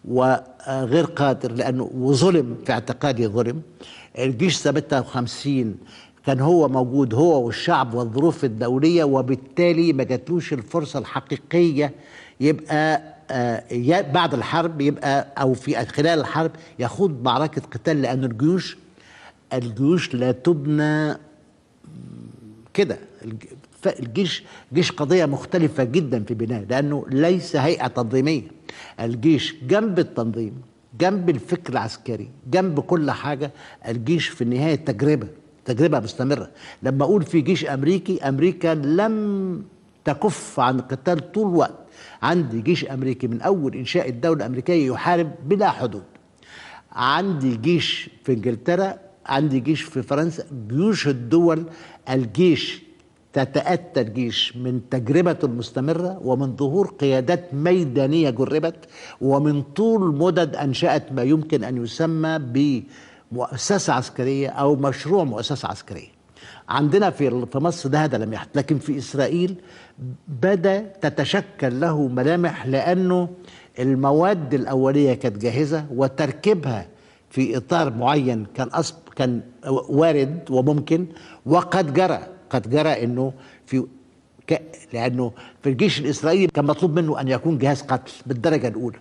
وغير قادر لأنه وظلم في اعتقادي ظلم الجيش 57 56 كان هو موجود هو والشعب والظروف الدوليه وبالتالي ما جاتلوش الفرصه الحقيقيه يبقى آه، بعد الحرب يبقى او في خلال الحرب يخوض معركه قتال لان الجيوش الجيوش لا تبنى كده الجيش جيش قضيه مختلفه جدا في بناء لانه ليس هيئه تنظيميه الجيش جنب التنظيم جنب الفكر العسكري جنب كل حاجه الجيش في النهايه تجربه تجربه مستمره لما اقول في جيش امريكي امريكا لم تكف عن القتال طول الوقت عندي جيش امريكي من اول انشاء الدوله الامريكيه يحارب بلا حدود عندي جيش في انجلترا عندي جيش في فرنسا جيوش الدول الجيش تتأتى الجيش من تجربته المستمرة ومن ظهور قيادات ميدانية جربت ومن طول مدد أنشأت ما يمكن أن يسمى ب مؤسسه عسكريه او مشروع مؤسسه عسكريه عندنا في في مصر ده هذا لم يحدث لكن في اسرائيل بدا تتشكل له ملامح لانه المواد الاوليه كانت جاهزه وتركيبها في اطار معين كان أصب كان وارد وممكن وقد جرى قد جرى انه في ك... لانه في الجيش الاسرائيلي كان مطلوب منه ان يكون جهاز قتل بالدرجه الاولى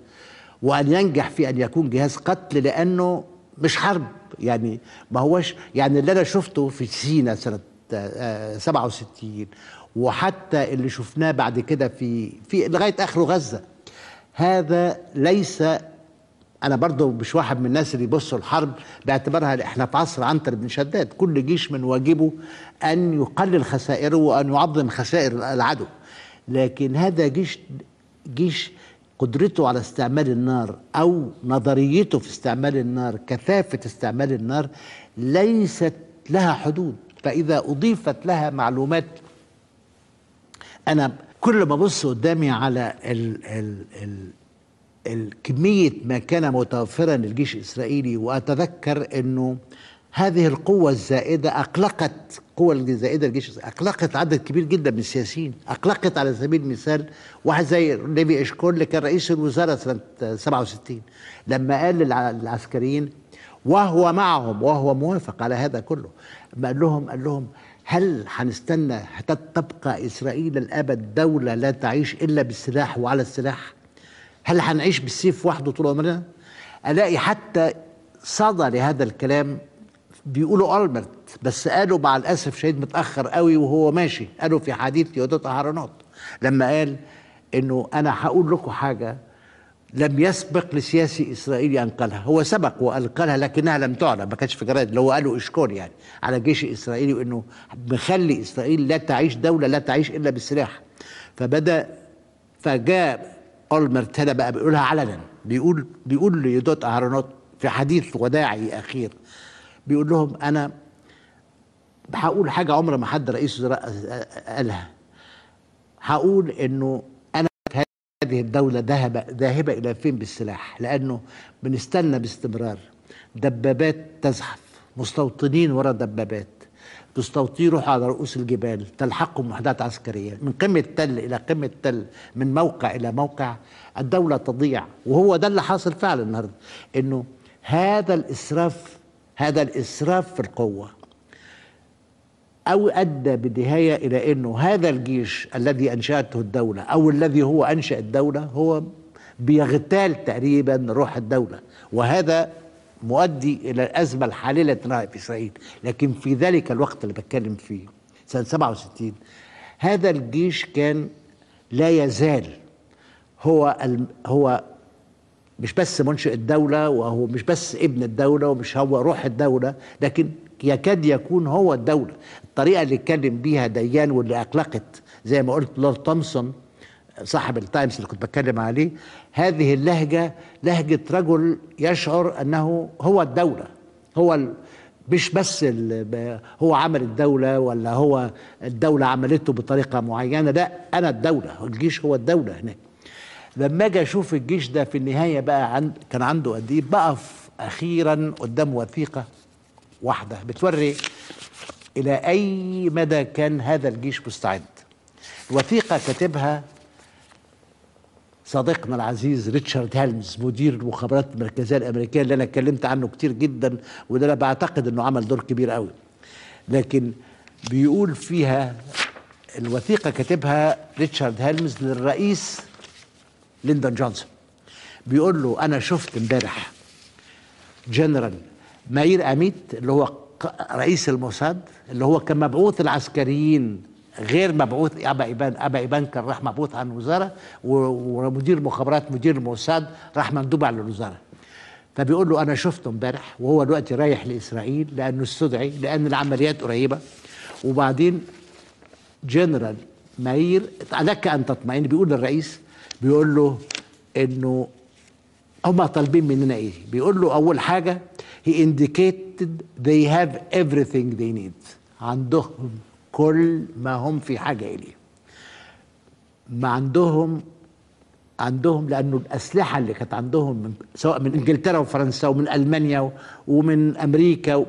وان ينجح في ان يكون جهاز قتل لانه مش حرب يعني ما هوش يعني اللي انا شفته في سينا سنه 67 آه، وحتى اللي شفناه بعد كده في في لغايه اخره غزه هذا ليس انا برضو مش واحد من الناس اللي يبصوا الحرب باعتبارها احنا في عصر عنتر بن شداد كل جيش من واجبه ان يقلل خسائره وان يعظم خسائر العدو لكن هذا جيش جيش قدرته على استعمال النار او نظريته في استعمال النار كثافه استعمال النار ليست لها حدود فاذا اضيفت لها معلومات انا كل ما ابص قدامي على ال ال ال الكميه ما كان متوفرا للجيش الاسرائيلي واتذكر انه هذه القوة الزائدة أقلقت القوة الزائدة الجيش أقلقت عدد كبير جدا من السياسيين أقلقت على سبيل المثال واحد زي ليفي إشكون اللي كان رئيس الوزارة سنة 67 لما قال للعسكريين وهو معهم وهو موافق على هذا كله ما قال لهم قال لهم هل هنستنى حتى تبقى إسرائيل الأبد دولة لا تعيش إلا بالسلاح وعلى السلاح هل هنعيش بالسيف وحده طول عمرنا ألاقي حتى صدى لهذا الكلام بيقولوا اولمرت بس قالوا مع الأسف شهيد متأخر قوي وهو ماشي قالوا في حديث يهودات اهرانات لما قال إنه أنا هقول لكم حاجة لم يسبق لسياسي إسرائيلي أن قالها هو سبق وقال قالها لكنها لم تعلن ما كانش في جرائد اللي هو قالوا اشكال يعني على الجيش الإسرائيلي وإنه مخلي إسرائيل لا تعيش دولة لا تعيش إلا بالسلاح فبدأ فجاء أولمرت هنا بقى بيقولها علنا بيقول بيقول ليودوت اهرانات في حديث وداعي أخير بيقول لهم انا هقول حاجه عمر ما حد رئيس وزراء قالها هقول انه انا هذه الدوله ذاهبه ذاهبه الى فين بالسلاح لانه بنستنى باستمرار دبابات تزحف مستوطنين ورا دبابات تستوطي روح على رؤوس الجبال تلحقهم وحدات عسكرية من قمة تل إلى قمة تل من موقع إلى موقع الدولة تضيع وهو ده اللي حاصل فعلا النهاردة إنه هذا الإسراف هذا الإسراف في القوة أو أدى بالنهايه إلى أنه هذا الجيش الذي أنشأته الدولة أو الذي هو أنشأ الدولة هو بيغتال تقريبا روح الدولة وهذا مؤدي إلى الأزمة الحالية التي في إسرائيل لكن في ذلك الوقت اللي بتكلم فيه سنة 67 هذا الجيش كان لا يزال هو هو مش بس منشئ الدولة وهو مش بس ابن الدولة ومش هو روح الدولة لكن يكاد يكون هو الدولة الطريقة اللي اتكلم بيها ديان واللي أقلقت زي ما قلت لورد تومسون صاحب التايمز اللي كنت بتكلم عليه هذه اللهجة لهجة رجل يشعر أنه هو الدولة هو ال... مش بس ال... هو عمل الدولة ولا هو الدولة عملته بطريقة معينة لا أنا الدولة الجيش هو الدولة هناك لما اجي اشوف الجيش ده في النهايه بقى عند كان عنده قد ايه بقف اخيرا قدام وثيقه واحده بتوري الى اي مدى كان هذا الجيش مستعد الوثيقه كاتبها صديقنا العزيز ريتشارد هيلمز مدير المخابرات المركزيه الامريكيه اللي انا اتكلمت عنه كتير جدا وده انا بعتقد انه عمل دور كبير قوي لكن بيقول فيها الوثيقه كاتبها ريتشارد هيلمز للرئيس ليندون جونسون بيقول له انا شفت امبارح جنرال ماير اميت اللي هو رئيس الموساد اللي هو كان مبعوث العسكريين غير مبعوث ابا ايبان ابا ايبان كان راح مبعوث عن الوزاره ومدير مخابرات مدير الموساد راح مندوب على الوزاره فبيقول له انا شفته امبارح وهو دلوقتي رايح لاسرائيل لانه استدعي لان العمليات قريبه وبعدين جنرال ماير عليك ان تطمئن بيقول للرئيس بيقول له انه هما طالبين مننا ايه بيقول له اول حاجه هي انديكيتد they have everything they need عندهم كل ما هم في حاجه اليه ما عندهم عندهم لانه الاسلحه اللي كانت عندهم من سواء من انجلترا وفرنسا ومن المانيا ومن امريكا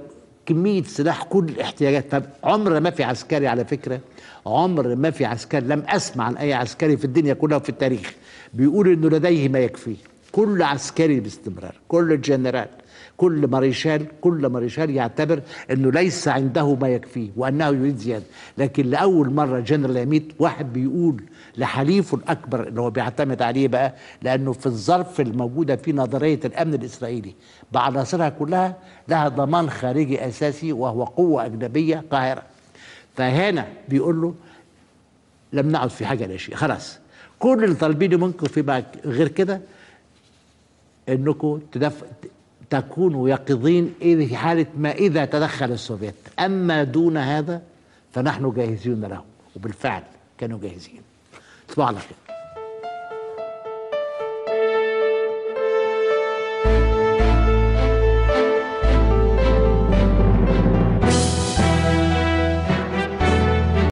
كميه سلاح كل الاحتياجات طب عمر ما في عسكري على فكره عمر ما في عسكري لم اسمع عن اي عسكري في الدنيا كلها وفي التاريخ بيقول انه لديه ما يكفيه كل عسكري باستمرار كل جنرال كل ماريشال كل ماريشال يعتبر انه ليس عنده ما يكفيه وانه يريد زياده لكن لاول مره جنرال ياميت واحد بيقول لحليفه الاكبر اللي هو بيعتمد عليه بقى لانه في الظرف الموجوده في نظريه الامن الاسرائيلي بعناصرها كلها لها ضمان خارجي اساسي وهو قوه اجنبيه قاهره فهنا بيقول له لم نعد في حاجه لا شيء خلاص كل اللي طالبينه منكم في غير كده انكم تدفع تكون يقظين إذ في حالة ما إذا تدخل السوفيت أما دون هذا فنحن جاهزون له وبالفعل كانوا جاهزين تبع على خير